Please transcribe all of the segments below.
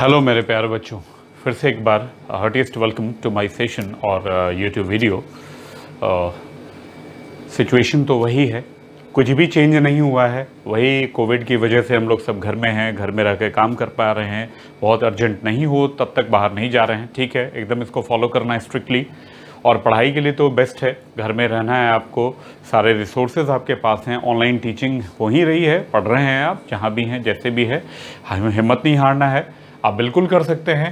Hello मेरे प्यारे बच्चों फिर से एक बार heartiest welcome to my session और यूट्यूब वीडियो सिचुएशन तो वही है कुछ भी चेंज नहीं हुआ है वही कोविड की वजह से हम लोग सब घर में हैं घर में रह कर काम कर पा रहे हैं बहुत अर्जेंट नहीं हो तब तक बाहर नहीं जा रहे हैं ठीक है एकदम इसको फॉलो करना है स्ट्रिक्टली और पढ़ाई के लिए तो बेस्ट है घर में रहना है आपको सारे रिसोर्सेज आपके पास हैं ऑनलाइन टीचिंग हो ही रही है पढ़ रहे हैं आप जहाँ भी हैं जैसे भी है हमें हिम्मत नहीं हारना है आप बिल्कुल कर सकते हैं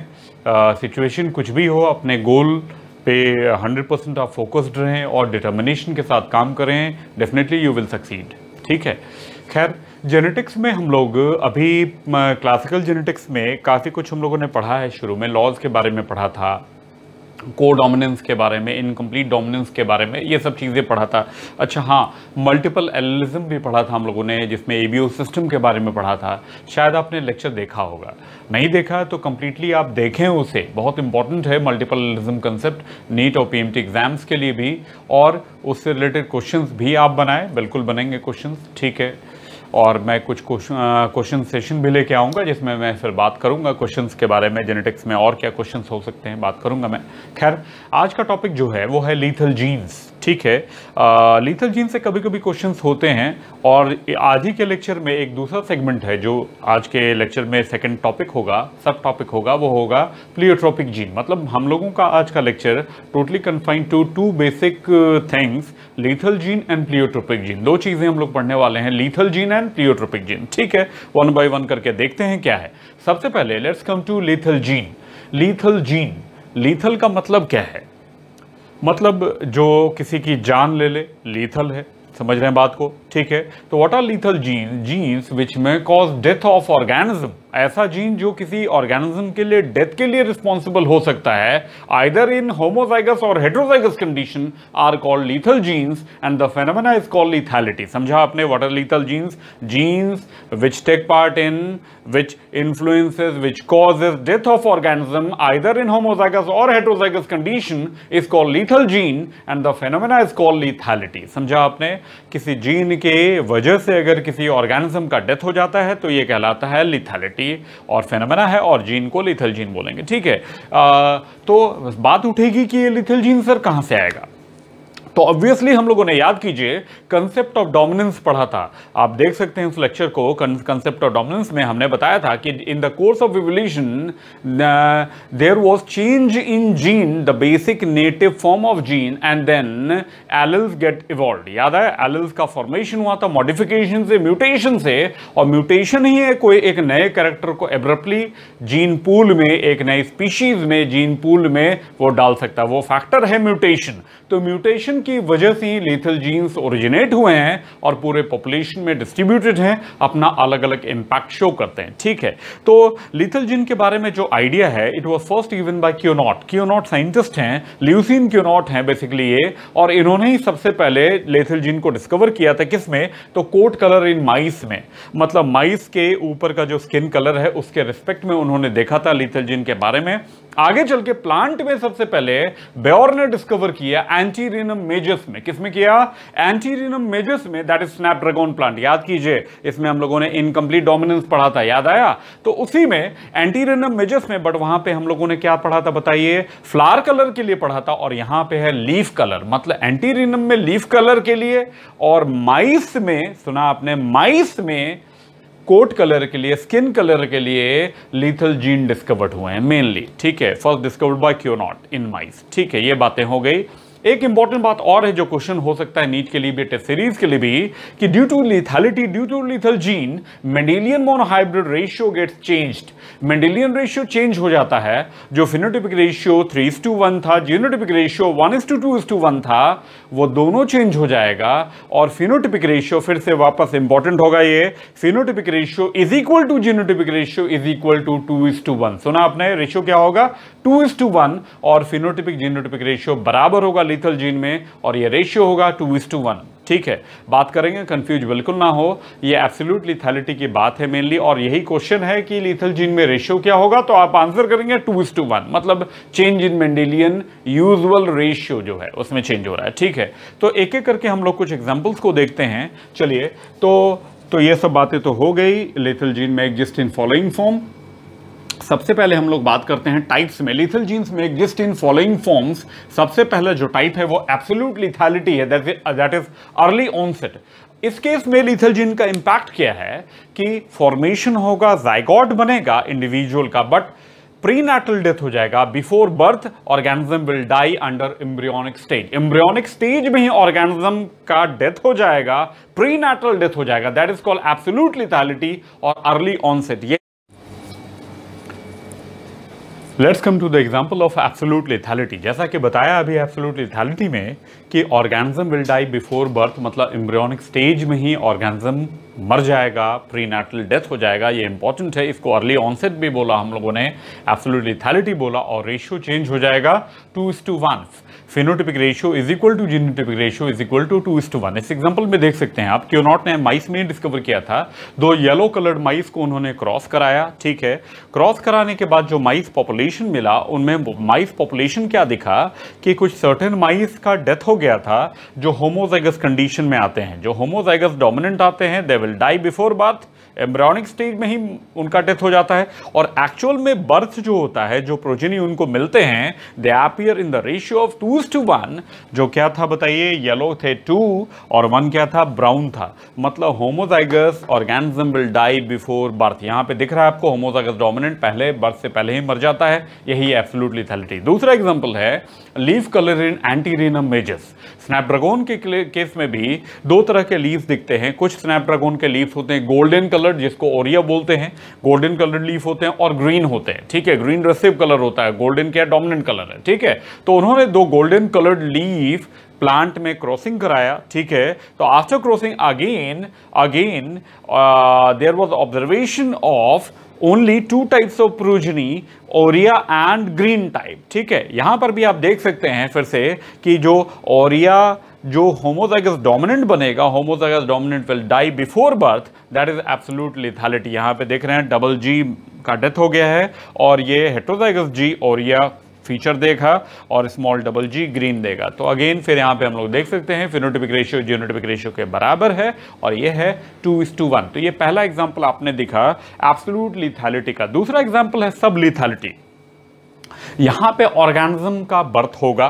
सिचुएशन कुछ भी हो अपने गोल पे 100 परसेंट आप फोकस्ड रहें और डिटर्मिनेशन के साथ काम करें डेफिनेटली यू विल सक्सीड ठीक है खैर जेनेटिक्स में हम लोग अभी क्लासिकल जेनेटिक्स में काफ़ी कुछ हम लोगों ने पढ़ा है शुरू में लॉज के बारे में पढ़ा था को डोमिनेंस के बारे में इनकम्प्लीट डोमिनेंस के बारे में ये सब चीज़ें पढ़ा था अच्छा हाँ मल्टीपल एलिज्म भी पढ़ा था हम लोगों ने जिसमें ए सिस्टम के बारे में पढ़ा था शायद आपने लेक्चर देखा होगा नहीं देखा तो कम्प्लीटली आप देखें उसे बहुत इंपॉर्टेंट है मल्टीपल एलिज्म कंसेप्ट नीट और पी एग्ज़ाम्स के लिए भी और उससे रिलेटेड क्वेश्चन भी आप बनाएं बिल्कुल बनेंगे क्वेश्चन ठीक है और मैं कुछ क्वेश्चन सेशन भी लेके आऊँगा जिसमें मैं फिर बात करूँगा क्वेश्चन के बारे में जेनेटिक्स में और क्या क्वेश्चन हो सकते हैं बात करूँगा मैं खैर आज का टॉपिक जो है वो है लीथल जीन्स ठीक है आ, लीथल जीन्स से कभी कभी क्वेश्चंस होते हैं और आज ही के लेक्चर में एक दूसरा सेगमेंट है जो आज के लेक्चर में सेकेंड टॉपिक होगा सब टॉपिक होगा वो होगा प्लियोट्रॉपिक जीन मतलब हम लोगों का आज का lecture totally confined to to basic things lethal gene and pleiotropic gene दो चीज़ें हम लोग पढ़ने वाले हैं lethal gene and and pleiotropic gene ठीक है वन बाय वन करके देखते हैं क्या है सबसे पहले let's come to lethal gene lethal gene lethal का मतलब क्या है मतलब जो किसी की जान ले ले लीथल है समझ रहे हैं बात को ठीक है तो what are lethal gene genes which may cause death of organism ऐसा जीन जो किसी ऑर्गेनिज्म के लिए डेथ के लिए रिस्पॉन्सिबल हो सकता है either in homozygous or heterozygous condition are called lethal genes and the phenomena is called lethality समझा आपने what are lethal genes genes which take part in which influences which causes death of organism either in homozygous or heterozygous condition is called lethal gene and the phenomena is called lethality समझा आपने किसी gene के वजह से अगर किसी organism का death हो जाता है तो ये कहलाता है लिथलिटी और फेनमना है और जीन को लिथल जीन बोलेंगे ठीक है आ, तो बात उठेगी कि ये लिथल जीन सर कहाँ से आएगा तो ऑब्वियसली हम लोगों ने याद कीजिए कंसेप्ट ऑफ डोमिनेंस पढ़ा था आप देख सकते हैं उस लेक्चर को कंसेप्ट ऑफ डोमिनेंस में हमने बताया था कि in the course of revolution there was change in gene the basic native form of gene and then alleles get evolve याद है एलिल्स का फॉर्मेशन हुआ था मॉडिफिकेशन से म्यूटेशन से और म्यूटेशन ही है कोई एक नए कैरेक्टर को एब्रप्टली जीन पूल में एक नए स्पीशीज में जीन पूल में वो डाल सकता है वो फैक्टर है म्यूटेशन तो म्यूटेशन की वजह से ही लेथल जीन्स ओरिजिनेट हुए हैं और पूरे पॉपुलेशन में डिस्ट्रीब्यूटेड हैं अपना अलग अलग इम्पैक्ट शो करते हैं ठीक है तो लेथल जीन के बारे में जो आइडिया है it was first even by Cuenot Cuenot scientist हैं ल्यूसिन क्योनॉट हैं बेसिकली ये और इन्होंने ही सबसे पहले लेथल जीन को डिस्कवर किया था किस में तो कोट कलर इन माइस में मतलब माइस के ऊपर का जो स्किन कलर है उसके रिस्पेक्ट में उन्होंने देखा था लेथल जीन के बारे में आगे चल के प्लांट में सबसे पहले बेयर ने डिस्कवर किया एंटीरिनम मेजस में किसमें किया एंटीरिनम मेजस में दैट इज स्नैपड्रैगन प्लांट याद कीजिए इसमें हम लोगों ने इनकम्प्लीट डोमिनेंस पढ़ा था याद आया तो उसी में एंटीरिनम मेजस में बट वहां पे हम लोगों ने क्या पढ़ा था बताइए फ्लावर कलर के लिए पढ़ा था और यहां पे है लीफ कलर मतलब एंटीरिनम में लीफ कलर के लिए और माइस में सुना आपने माइस में कोट कलर के लिए स्किन कलर के लिए लीथल जीन डिस्कवर्ड हुए हैं मेनली ठीक है first discovered by not in mice ठीक है ये बातें हो गई एक इंपॉर्टेंट बात और है जो क्वेश्चन हो सकता है नीट के लिए भी टेस्ट सीरीज के लिए भी कि due to lethality due to lethal gene Mendelian monohybrid ratio gets changed Mendelian ratio change हो जाता है जो phenotypic ratio three is to one था genotypic ratio one is to two is to one था वो दोनों चेंज हो जाएगा और फिनोटिपिक रेशियो फिर से वापस इंपॉर्टेंट होगा ये phenotypic ratio is equal to genotypic ratio is equal to two is to one सुना आपने रेशियो क्या होगा टू इस टू वन और फिनोटिपिक जीनोटिपिक रेशियो बराबर होगा मीथल जीन में और ये रेशियो होगा टू इज टू वन ठीक है बात करेंगे कंफ्यूज बिल्कुल ना हो ये एब्सोल्यूट लिथैलिटी की बात है मेनली और यही क्वेश्चन है कि लीथल जीन में रेशियो क्या होगा तो आप आंसर करेंगे टू इज टू वन मतलब change in Mendelian usual ratio जो है उसमें चेंज हो रहा है ठीक है तो एक एक करके हम लोग कुछ एग्जाम्पल्स को देखते हैं चलिए तो तो ये सब बातें तो हो गई lethal gene may exist in following form सबसे पहले हम लोग बात करते हैं टाइप्स में lethal genes may exist in following forms सबसे पहले जो टाइप है वो एब्सोल्यूट लिथालिटी है दैट इज अर्ली ऑनसेट इस केस में लिथल जीन का इंपैक्ट क्या है कि फॉर्मेशन होगा जाइगॉट बनेगा इंडिविजुअल का बट प्रीनेटल डेथ हो जाएगा before birth organism will die under embryonic stage embryonic stage में ही ऑर्गेनिज्म का डेथ हो जाएगा प्रीनेटल डेथ हो जाएगा that is called absolute lethality और अर्ली ऑनसेट ये let's come to the example of absolute lethality जैसा कि बताया अभी एब्सोलूट लिथैलिटी में कि organism will die before birth मतलब एम्ब्रियोनिक स्टेज में ही ऑर्गेनिज्म मर जाएगा प्री नेटल डेथ हो जाएगा ये इंपॉर्टेंट है इसको अर्ली ऑनसेट भी बोला हम लोगों ने एब्सोलूट लिथैलिटी बोला और रेशियो चेंज हो जाएगा two is to one phenotypic ratio is equal to genotypic ratio is equal to two is to one इस एग्जाम्पल में देख सकते हैं आप क्योनॉट ने माइस में डिस्कवर किया था दो येलो कलर्ड माइस को उन्होंने क्रॉस कराया ठीक है क्रॉस कराने के बाद जो माइस पॉपुलेशन मिला उनमें माइस पॉपुलेशन क्या दिखा कि कुछ सर्टेन माइस का डेथ हो गया था जो होमोजाइगस कंडीशन में आते हैं जो होमोजाइगस डोमिनेंट आते हैं they will die before birth embryonic stage में ही उनका डेथ हो जाता है और एक्चुअल में बर्थ जो होता है जो प्रोजेनी उनको मिलते हैं they appear in the ratio of two reduce to one जो क्या था बताइए येलो थे टू और वन क्या था ब्राउन था मतलब homozygous organism will die before birth यहां पे दिख रहा है आपको होमोजाइगस डोमिनेंट पहले बर्थ से पहले ही मर जाता है यही एब्सोल्यूट लिथेलिटी दूसरा एग्जाम्पल है leaf colour in Antirrhinum majus snapdragon के केस में भी दो तरह के लीव्स दिखते हैं कुछ स्नैपड्रैगन के लीव्स होते हैं गोल्डन कलर जिसको ओरिया बोलते हैं गोल्डन कलर लीफ होते हैं और ग्रीन होते हैं ठीक है ग्रीन रसिव कलर होता है गोल्डन क्या डोमिनेंट कलर है ठीक है तो उन्होंने दो गोल्डन कलर्ड लीफ प्लांट में क्रॉसिंग कराया ठीक है तो after crossing again again there was observation of only two types of progeny aurea and green type ठीक है यहां पर भी आप देख सकते हैं फिर से कि जो ओरिया जो होमोजाइगस डोमिनेंट बनेगा homozygous dominant will die before birth that is absolute lethality यहां पे देख रहे हैं डबल जी का डेथ हो गया है और ये हेट्रोजाइगस जी ओरिया फीचर देगा और स्मॉल डबल जी ग्रीन देगा तो अगेन फिर यहाँ पे हम लोग देख सकते हैं फिनोटिपिक रेशियो जियोनोटिपिक रेशियो के बराबर है और ये है टू इस टू वन तो ये पहला एग्जाम्पल आपने दिखा एब्सोलूट लिथैलिटी का दूसरा एग्जाम्पल है सब लिथैलिटी यहाँ पे ऑर्गेनिज्म का बर्थ होगा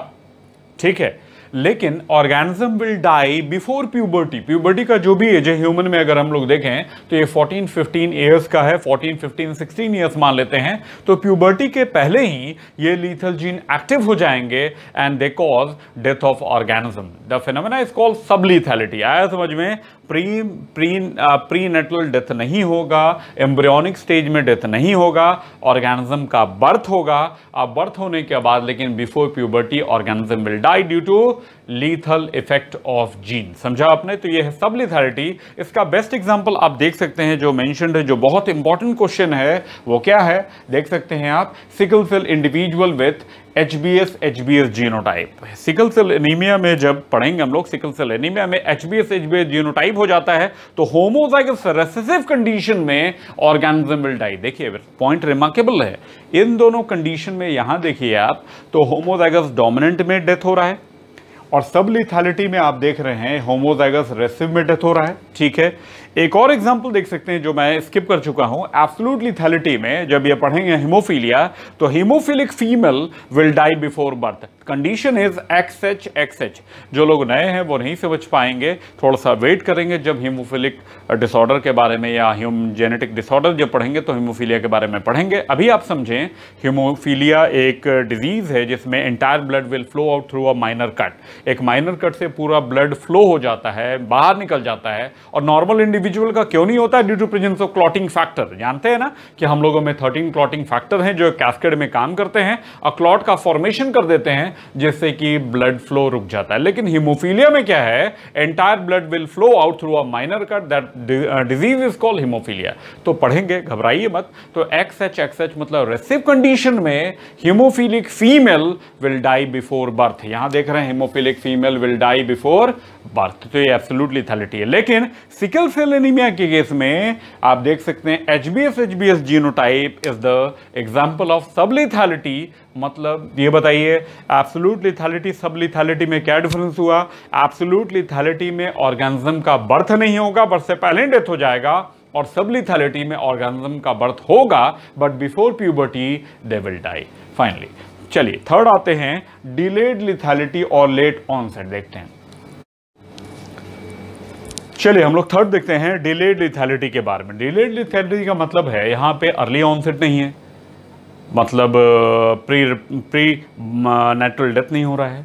ठीक है लेकिन organism will die before puberty puberty का जो भी एज है ह्यूमन में अगर हम लोग देखें तो ये 14 15 ईयर्स का है 14 15 16 ईयर्स मान लेते हैं तो प्यूबर्टी के पहले ही ये लीथल जीन एक्टिव हो जाएंगे and they cause death of organism the phenomena is called sublethality आया समझ में pre pre prenatal death नहीं होगा एम्ब्रियोनिक स्टेज में डेथ नहीं होगा ऑर्गेनिज्म का बर्थ होगा अब बर्थ होने के बाद लेकिन before puberty organism will die due to lethal effect of gene समझा आपने तो ये है सब लिथालिटी इसका बेस्ट एग्जांपल आप देख सकते हैं जो मैंशन है जो बहुत इंपॉर्टेंट क्वेश्चन है वो क्या है देख सकते हैं आप sickle cell individual with H B S H B S genotype sickle cell anaemia में जब पढ़ेंगे हम लोग सिकल सेल एनीमिया में H B S H B S genotype हो जाता है तो होमोजाइगस रेसेसिव कंडीशन में ऑर्गेनिज्म विल डाई देखिए पॉइंट रिमार्केबल है इन दोनों कंडीशन में यहाँ देखिए आप तो होमोजाइगस डोमिनेंट में डेथ हो रहा है और सब लिथालिटी में आप देख रहे हैं होमोजाइगस रेसिव में डेथ हो रहा है ठीक है एक और एग्जाम्पल देख सकते हैं जो मैं स्किप कर चुका हूं एब्सोल्यूट थैलिटी में जब ये पढ़ेंगे हिमोफीलिया तो haemophilic female will die before birth condition is X H X H जो लोग नए हैं वो नहीं समझ पाएंगे थोड़ा सा वेट करेंगे जब हिमोफिलिक डिसऑर्डर के बारे में या ह्यूम जेनेटिक डिसऑर्डर जब पढ़ेंगे तो हिमोफीलिया के बारे में पढ़ेंगे अभी आप समझें हिमोफीलिया एक डिजीज़ है जिसमें entire blood will flow out through a minor cut एक माइनर कट से पूरा ब्लड फ्लो हो जाता है बाहर निकल जाता है और नॉर्मल इंडिविजुअल इंडिविजुअल का क्यों नहीं होता due to presence of clotting factor जानते हैं ना कि हम लोगों में थर्टीन क्लॉटिंग फैक्टर हैं जो कैस्केड में काम करते हैं और क्लॉट का फॉर्मेशन कर देते हैं जिससे कि ब्लड फ्लो रुक जाता है लेकिन हिमोफीलिया में क्या है entire blood will flow out through a minor cut that disease is called haemophilia तो पढ़ेंगे घबराइए मत तो एक्स एच एक्स एच मतलब रेसिव कंडीशन में haemophilic female will die before birth यहां देख रहे हैं haemophilic female will die before बढ़ती तो ये एब्सोल्यूट थैलिटी है लेकिन सिकल सेल एनीमिया के केस में आप देख सकते हैं H B S H B S genotype is the example of sublethality मतलब ये बताइए एब्सोल्यूट थैलिटी सब लिथालिटी में क्या डिफरेंस हुआ एब्सोल्यूट थैलिटी में ऑर्गेनिज्म का बर्थ नहीं होगा बर्थ से पहले डेथ हो जाएगा और सब लिथालिटी में ऑर्गेनिज्म का बर्थ होगा but before puberty they will die finally चलिए थर्ड आते हैं डिलेड लिथैलिटी और लेट ऑनसेट देखते हैं चलिए हम लोग थर्ड देखते हैं डिलेड लिथैलिटी के बारे में डिलेड लिथैलिटी का मतलब है यहाँ पे अर्ली ऑनसेट नहीं है मतलब प्री प्री नेचुरल डेथ नहीं हो रहा है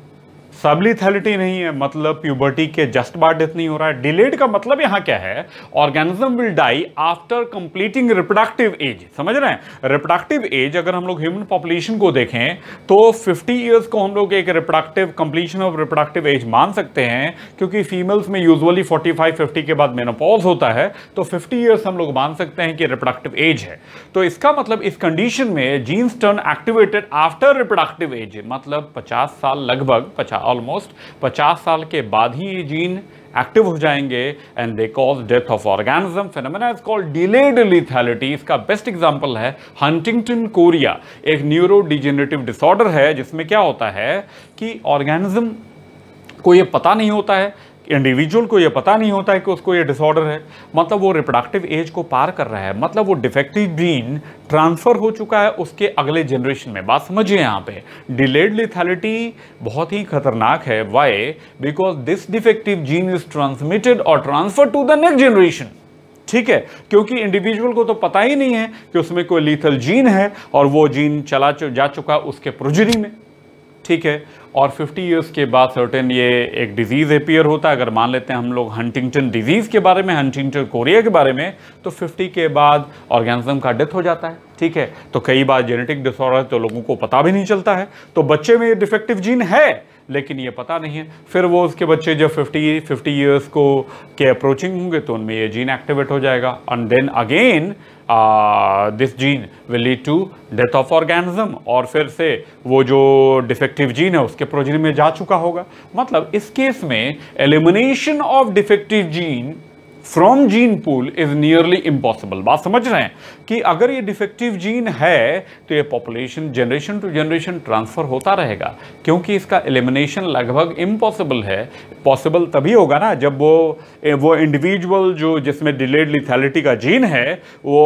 सबलिथैलिटी नहीं है मतलब प्यूबर्टी के जस्ट बाद डेथ नहीं हो रहा है डिलेड का मतलब यहाँ क्या है organism will die after completing reproductive age समझ रहे हैं रिप्रोडक्टिव एज अगर हम लोग ह्यूमन पॉपुलेशन को देखें तो 50 इयर्स को हम लोग एक reproductive completion of reproductive age मान सकते हैं क्योंकि फीमेल्स में यूजली फोर्टी फाइव के बाद मेनोपॉज होता है तो फिफ्टी ईयर्स हम लोग मान सकते हैं कि रिप्रोडक्टिव एज है तो इसका मतलब इस कंडीशन में genes turn activated after reproductive age मतलब पचास साल लगभग पचास ऑलमोस्ट 50 साल के बाद ही ये जीन एक्टिव हो जाएंगे and they cause death of organism phenomena is called delayed lethality इसका बेस्ट एग्जांपल है हंटिंगटन कोरिया एक न्यूरो डिजेनरेटिव डिसऑर्डर है जिसमें क्या होता है कि ऑर्गेनिज्म को ये पता नहीं होता है इंडिविजुअल को ये पता नहीं होता है कि उसको ये डिसऑर्डर है मतलब वो रिप्रोडक्टिव एज को पार कर रहा है मतलब वो डिफेक्टिव जीन ट्रांसफ़र हो चुका है उसके अगले जनरेशन में बात समझिए यहाँ पे डिलेड लिथैलिटी बहुत ही खतरनाक है why because this defective gene is transmitted or transfer to the next generation ठीक है क्योंकि इंडिविजुअल को तो पता ही नहीं है कि उसमें कोई लीथल जीन है और वो जीन चला जा चुका उसके प्रोजरी में ठीक है और 50 इयर्स के बाद सर्टेन ये एक डिजीज़ अपियर होता है अगर मान लेते हैं हम लोग हंटिंगटन डिजीज़ के बारे में हंटिंगटन कोरिया के बारे में तो 50 के बाद ऑर्गेनिज्म का डेथ हो जाता है ठीक है तो कई बार जेनेटिक डिसऑर्डर तो लोगों को पता भी नहीं चलता है तो बच्चे में ये डिफेक्टिव जीन है लेकिन ये पता नहीं है फिर वो उसके बच्चे जब 50 50 ईयर्स को के अप्रोचिंग होंगे तो उनमें ये जीन एक्टिवेट हो जाएगा and then again this gene will lead to death of organism और फिर से वो जो डिफेक्टिव जीन है उसके प्रोजीन में जा चुका होगा मतलब इस केस में elimination of defective gene from gene pool is nearly impossible बात समझ रहे हैं कि अगर ये डिफेक्टिव जीन है तो ये population generation to generation transfer होता रहेगा क्योंकि इसका एलिमिनेशन लगभग इम्पॉसिबल है पॉसिबल तभी होगा ना जब वो वो इंडिविजुअल जो जिसमें डिलेड लिथैलिटी का जीन है वो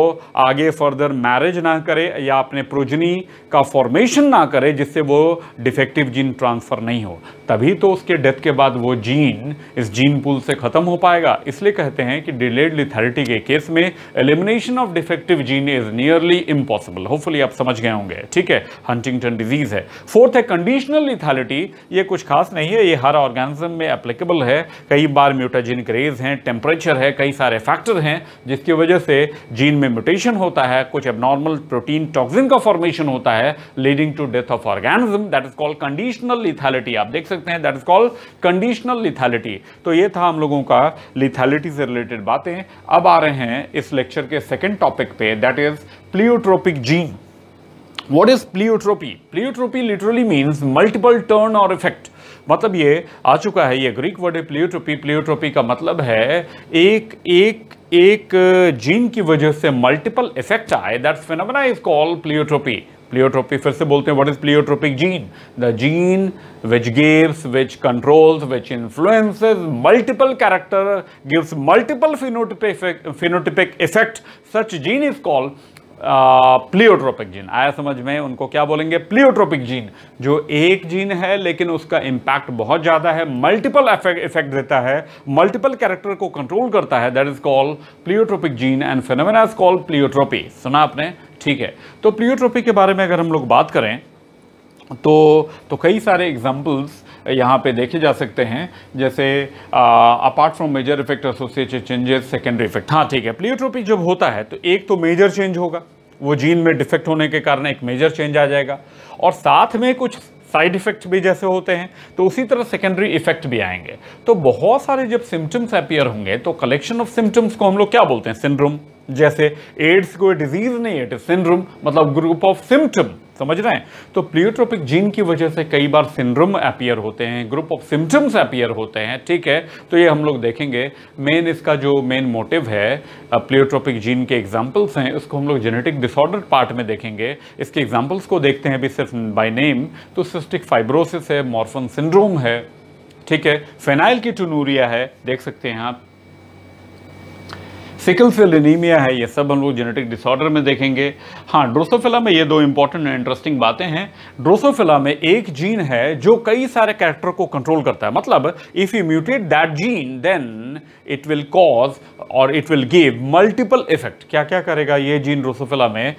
आगे फर्दर मैरिज ना करे या अपने प्रोजनी का फॉर्मेशन ना करे जिससे वो डिफेक्टिव जीन ट्रांसफ़र नहीं हो तभी तो उसके डेथ के बाद वो जीन इस जीन पुल से ख़त्म हो पाएगा इसलिए कहते हैं हैं कि डिलेड लिथारिटी के केस में elimination of defective gene is nearly impossible hopefully आप समझ गए होंगे ठीक है हंटिंगटन डिजीज है फोर्थ है कंडीशनल लिथालिटी ये कुछ खास नहीं है ये हर ऑर्गेनिज्म में एप्लीकेबल है कई बार म्यूटाजिन क्रेज हैं टेम्परेचर है कई सारे फैक्टर हैं जिसकी वजह से जीन में म्यूटेशन होता है कुछ एबनॉर्मल प्रोटीन टॉक्सिन का फॉर्मेशन होता है leading to death of organism that is called conditional lethality आप देख सकते हैं that is called conditional lethality तो ये था हम लोगों का लिथालिटी से रिलेटेड रिलेटेड बातें अब आ रहे हैं इस लेक्चर के सेकेंड टॉपिक पे that is pleiotropic gene what is pleiotropy pleiotropy literally means multiple turn or effect मतलब ये आ चुका है ये ग्रीक वर्ड है प्लियोट्रोपी प्लियोट्रोपी का मतलब है एक एक एक जीन की वजह से मल्टीपल इफेक्ट आए that phenomena is called pleiotropy pleiotropic फिर से बोलते हैं what is pleiotropic gene the gene which gives which controls which influences multiple character gives multiple phenotypic phenotypic effect such gene is called pleiotropic gene आया समझ में उनको क्या बोलेंगे प्लियोट्रोपिक जीन जो एक जीन है लेकिन उसका इम्पैक्ट बहुत ज़्यादा है मल्टीपल इफेक्ट देता है मल्टीपल कैरेक्टर को कंट्रोल करता है that is called pleiotropic gene and phenomena is called pleiotropy सुना आपने ठीक है तो प्लियोट्रोपी के बारे में अगर हम लोग बात करें तो तो कई सारे एग्जाम्पल्स यहाँ पे देखे जा सकते हैं जैसे apart from major effect associated changes secondary effect हाँ ठीक है प्लियोट्रोपी जब होता है तो एक तो मेजर चेंज होगा वो जीन में डिफेक्ट होने के कारण एक मेजर चेंज आ जाएगा और साथ में कुछ साइड इफेक्ट भी जैसे होते हैं तो उसी तरह सेकेंडरी इफेक्ट भी आएंगे तो बहुत सारे जब सिम्टम्स अपियर होंगे तो कलेक्शन ऑफ सिम्टम्स को हम लोग क्या बोलते हैं सिंड्रोम जैसे एड्स कोई डिजीज नहीं है सिंड्रोम मतलब ग्रुप ऑफ सिम्टम समझ रहे हैं तो प्लियोट्रोपिक जीन की वजह से कई बार सिंड्रोम अपियर होते हैं ग्रुप ऑफ सिम्टम्स अपियर होते हैं ठीक है तो ये हम लोग देखेंगे मेन इसका जो मेन मोटिव है प्लियोट्रोपिक जीन के एग्जाम्पल्स हैं उसको हम लोग जेनेटिक डिसऑर्डर पार्ट में देखेंगे इसके एग्जाम्पल्स को देखते हैं अभी सिर्फ बाई नेम तो सिस्टिक फाइब्रोसिस है मॉर्फन सिंड्रोम है ठीक है फेनाइल की टूनूरिया है देख सकते हैं आप सिकल सेल एनीमिया है ये सब हम लोग जेनेटिक डिसऑर्डर में देखेंगे हाँ ड्रोसोफिला में ये दो इंपॉर्टेंट इंटरेस्टिंग बातें हैं ड्रोसोफिला में एक जीन है जो कई सारे कैरेक्टर को कंट्रोल करता है मतलब if you mutate that gene then it will cause और it will give multiple effect क्या क्या करेगा ये जीन ड्रोसोफिला में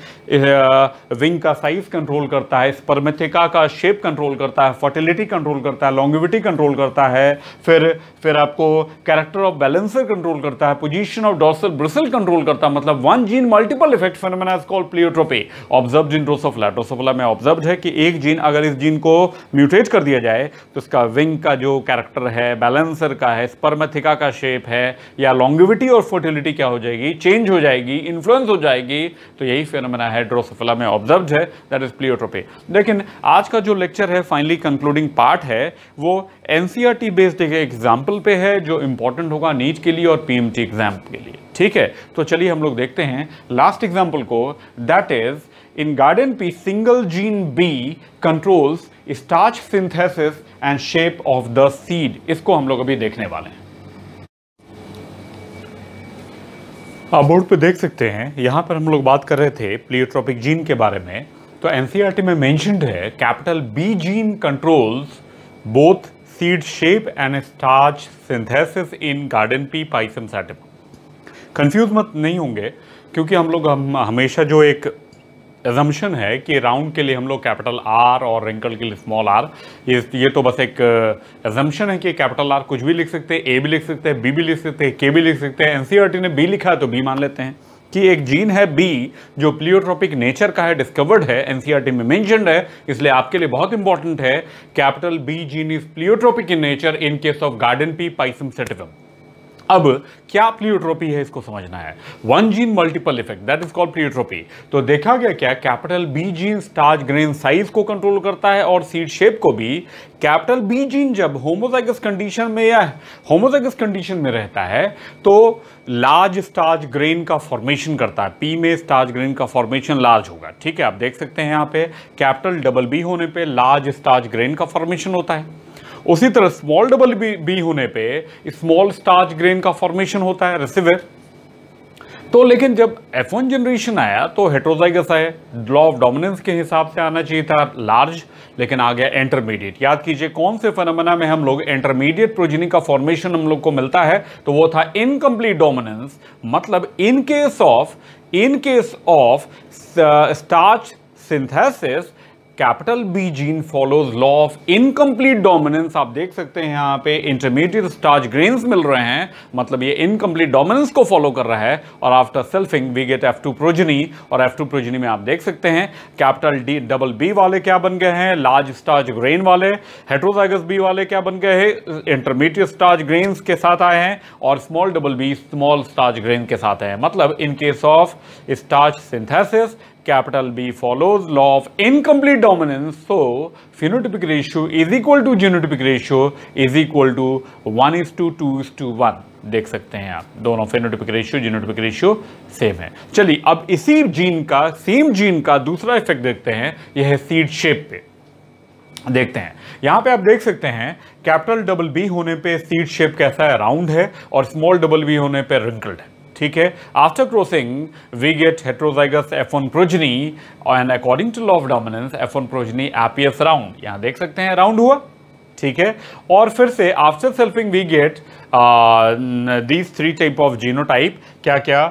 विंग uh, का साइज कंट्रोल करता है स्पर्मेथिका का शेप कंट्रोल करता है फर्टिलिटी कंट्रोल करता है लॉन्गिविटी कंट्रोल करता है फिर फिर आपको कैरेक्टर ऑफ बैलेंसर कंट्रोल करता है position of dorsal bristle control करता मतलब one gene multiple effect phenomena is called pleiotropy observe in ड्रोस ऑफ लैटोसोफला में ऑब्जर्व है कि एक जीन अगर इस जीन को म्यूटेट कर दिया जाए तो इसका विंग का जो कैरेक्टर है बैलेंसर का है स्पर्मेथिका का शेप है या लॉन्गिविटी और फर्टिलिटी क्या हो जाएगी चेंज हो जाएगी इन्फ्लुएंस हो जाएगी तो यही फेनोमेना है ड्रोसोफला में ऑब्जर्व है दैट इज प्लियोट्रोपी लेकिन आज का जो लेक्चर है फाइनली कंक्लूडिंग पार्ट है वो एनसीआरटी बेस्ड e एक एग्जाम्पल पे है जो इंपॉर्टेंट होगा नीट के लिए और पीएमटी एग्जाम के लिए ठीक है तो चलिए हम लोग देखते हैं लास्ट एग्जाम्पल को that is in garden pea single gene B controls starch synthesis and shape of the seed इसको हम लोग अभी देखने वाले हैं आप बोर्ड पे देख सकते हैं यहाँ पर हम लोग बात कर रहे थे प्लियोट्रॉपिक जीन के बारे में तो एनसीईआरटी e में मेंशनड है capital B gene controls both seed shape and starch synthesis in garden pea pisum sativum confuse मत नहीं होंगे क्योंकि हम लोग हम हमेशा जो एक एजम्पन है कि राउंड के लिए हम लोग कैपिटल आर और रिंकल के लिए स्मॉल आर ये ये तो बस एक एजम्पन uh, है कि कैपिटल आर कुछ भी लिख सकते हैं ए भी लिख सकते हैं बी भी लिख सकते हैं के भी लिख सकते हैं एनसीईआरटी ने बी लिखा है तो बी मान लेते हैं कि एक जीन है बी जो प्लियोट्रॉपिक नेचर का है डिस्कवर्ड है एनसीईआरटी में मेंशनड है इसलिए आपके लिए बहुत इंपॉर्टेंट है capital B gene is pleiotropic in nature in case of garden pea pisum sativum अब क्या प्लियोट्रोपी है इसको समझना है one gene multiple effect that is called pleiotropy तो देखा गया क्या capital B gene starch grain size को कंट्रोल करता है और सीड शेप को भी कैपिटल बी जीन जब होमोजाइगस कंडीशन में या होमोजाइगस कंडीशन में रहता है तो लार्ज स्टार्च ग्रेन का फॉर्मेशन करता है पी में स्टार्च ग्रेन का फॉर्मेशन लार्ज होगा ठीक है आप देख सकते हैं यहां पे कैपिटल डबल बी होने पे लार्ज स्टार्च ग्रेन का फॉर्मेशन होता है उसी तरह स्मॉल डबल बी बी होने पे स्मॉल स्टार्च ग्रेन का फॉर्मेशन होता है रिसिवर तो लेकिन जब वन जनरेशन आया तो हेट्रोजाइगस आए लॉ ऑफ डोमिनेंस के हिसाब से आना चाहिए था लार्ज लेकिन आ गया इंटरमीडिएट याद कीजिए कौन से फनमना में हम लोग इंटरमीडिएट प्रोजिनी का फॉर्मेशन हम लोग को मिलता है तो वो था इनकम्प्लीट डोमिनेंस मतलब in case of in case of starch synthesis capital B gene follows law of incomplete dominance आप देख सकते हैं यहाँ पे इंटरमीडिएट स्टार्च ग्रेन्स मिल रहे हैं मतलब ये इनकम्प्लीट डोमिनेंस को फॉलो कर रहा है और after selfing we get F two progeny और एफ टू प्रोजनी में आप देख सकते हैं कैपिटल डी डबल बी वाले क्या बन गए हैं लार्ज स्टार्च ग्रेन वाले हेट्रोजाइगस बी वाले क्या बन गए हैं इंटरमीडिएट स्टार्च ग्रेन्स के साथ आए हैं और small double B small starch grain के साथ आए हैं मतलब in case of starch synthesis capital B follows law of incomplete dominance. So, phenotypic ratio is equal to genotypic ratio is equal to 1 is to 2 is to 1. देख सकते हैं आप दोनों phenotypic ratio genotypic ratio same है चलिए अब इसी gene का सेम जीन का दूसरा इफेक्ट देखते हैं यह है सीड शेप पे देखते हैं यहाँ पे आप देख सकते हैं कैपिटल डबल बी होने पे सीड शेप कैसा है राउंड है और स्मॉल डबल बी होने पे रिंकल्ड है ठीक है after crossing we get heterozygous F one progeny and according to law of dominance F one progeny appears round यहां देख सकते हैं राउंड हुआ ठीक है और फिर से after selfing we get these three type of genotype क्या क्या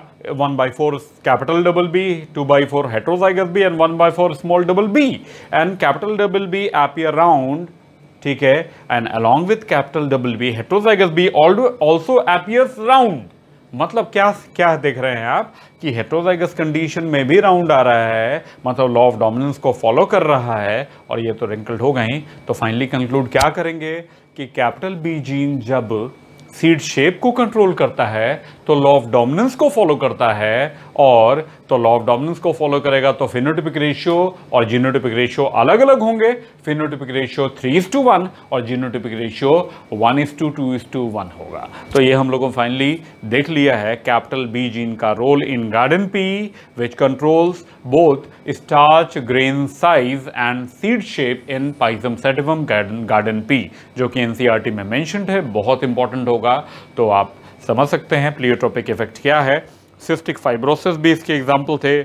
one by four capital double B two by four heterozygous B and one by four small double B and capital double B appear round ठीक है and along with capital double B heterozygous B also appears round मतलब क्या क्या देख रहे हैं आप कि हेट्रोजाइगस कंडीशन में भी राउंड आ रहा है मतलब लॉ ऑफ डोमिनेंस को फॉलो कर रहा है और ये तो रिंकल्ड हो गई तो फाइनली कंक्लूड क्या करेंगे कि कैपिटल बी जीन जब सीड शेप को कंट्रोल करता है तो लॉ ऑफ डोमिनेंस को फॉलो करता है और तो लॉ ऑफ डोमिनेंस को फॉलो करेगा तो फिनोटिपिक रेशियो और जीनोटिपिक रेशियो अलग अलग होंगे phenotypic ratio three is to one और genotypic ratio one is to two is to one होगा तो ये हम लोगों ने फाइनली देख लिया है कैपिटल बी जीन का role in garden pea which controls both starch grain size and seed shape in pisum sativum garden pea जो कि एनसीईआरटी e में मैंशनड है बहुत इंपॉर्टेंट होगा तो आप समझ सकते हैं प्लियोट्रोपिक इफेक्ट क्या है सिस्टिक फाइब्रोसिस भी इसके एग्जाम्पल थे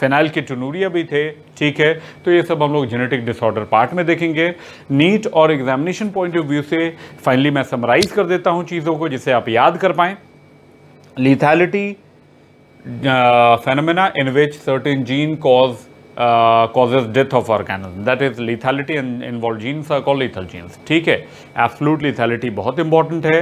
फेनाइल के टनूरिया भी थे ठीक है तो ये सब हम लोग जेनेटिक डिसऑर्डर पार्ट में देखेंगे नीट और एग्जामिनेशन पॉइंट ऑफ व्यू से फाइनली मैं समराइज कर देता हूँ चीज़ों को जिसे आप याद कर पाएँ lethality phenomena in which certain gene cause causes death of organism that is lethality and involved genes call lethal genes ठीक है absolute लिथैलिटी बहुत इंपॉर्टेंट है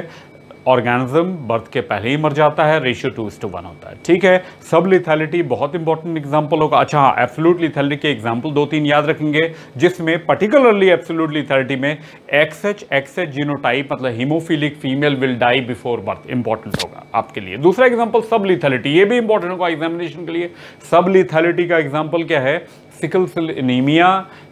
ऑर्गेनिज्म बर्थ के पहले ही मर जाता है ratio two is to one होता है ठीक है सब लिथैलिटी बहुत इंपॉर्टेंट एग्जाम्पल होगा अच्छा हाँ एब्सोलूट लिथैलिटी के एग्जाम्पल दो तीन याद रखेंगे जिसमें पर्टिकुलरली एब्सोलूट लिथैलिटी में X H X H genotype मतलब haemophilic female will die before birth important होगा आपके लिए दूसरा एग्जाम्पल सब लिथैलिटी ये भी इंपॉर्टेंट होगा एग्जामिनेशन के लिए सब लिथैलिटी का एग्जाम्पल क्या है सिकल सेल एनीमिया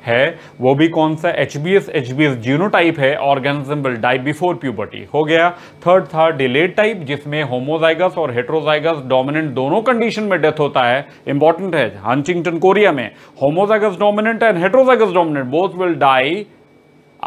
है वो भी कौन सा H B S H B S genotype है organism will die before puberty हो गया थर्ड था डिलेड टाइप जिसमें होमोजाइगस और हेट्रोजाइगस डोमिनेंट दोनों कंडीशन में डेथ होता है इंपॉर्टेंट है हंचिंगटन कोरिया में homozygous dominant and heterozygous dominant both will die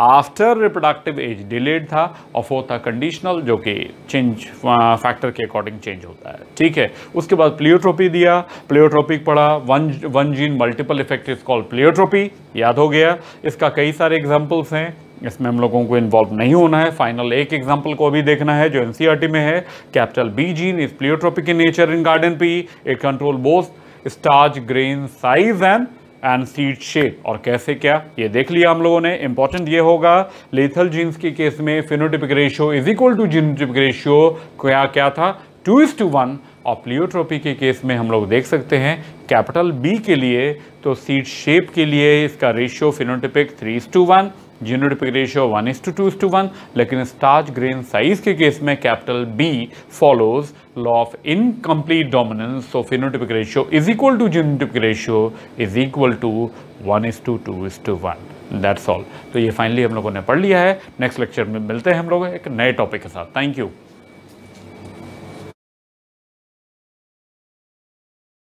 after reproductive age delayed था और फोर्थ था कंडीशनल जो कि चेंज फैक्टर uh, के अकॉर्डिंग चेंज होता है ठीक है उसके बाद प्लियोट्रोपी दिया प्लियोट्रोपिक पढ़ा one one gene multiple effect is called pleiotropy याद हो गया इसका कई सारे एग्जाम्पल्स हैं इसमें हम लोगों को इन्वॉल्व नहीं होना है फाइनल एक एग्जाम्पल को भी देखना है जो एन e में है capital B gene is pleiotropic in nature in garden pea it control both starch grain size and and seed shape और कैसे क्या ये देख लिया हम लोगों ने इंपॉर्टेंट ये होगा लेथल जीन्स के केस में phenotypic ratio is equal to genotypic ratio क्या क्या था टू इज टू वन और प्लियोट्रोपी के केस में हम लोग देख सकते हैं कैपिटल बी के लिए तो सीड शेप के लिए इसका ratio phenotypic three is to one genotypic ratio one is to two is to one लेकिन स्टार्च ग्रेन साइज के केस में capital B follows law of incomplete dominance of phenotypic ratio is equal to genotypic ratio is equal to one is to two is to one that's all तो ये finally हम लोगों ने पढ़ लिया है नेक्स्ट लेक्चर में मिलते हैं हम लोग एक नए टॉपिक के साथ थैंक यू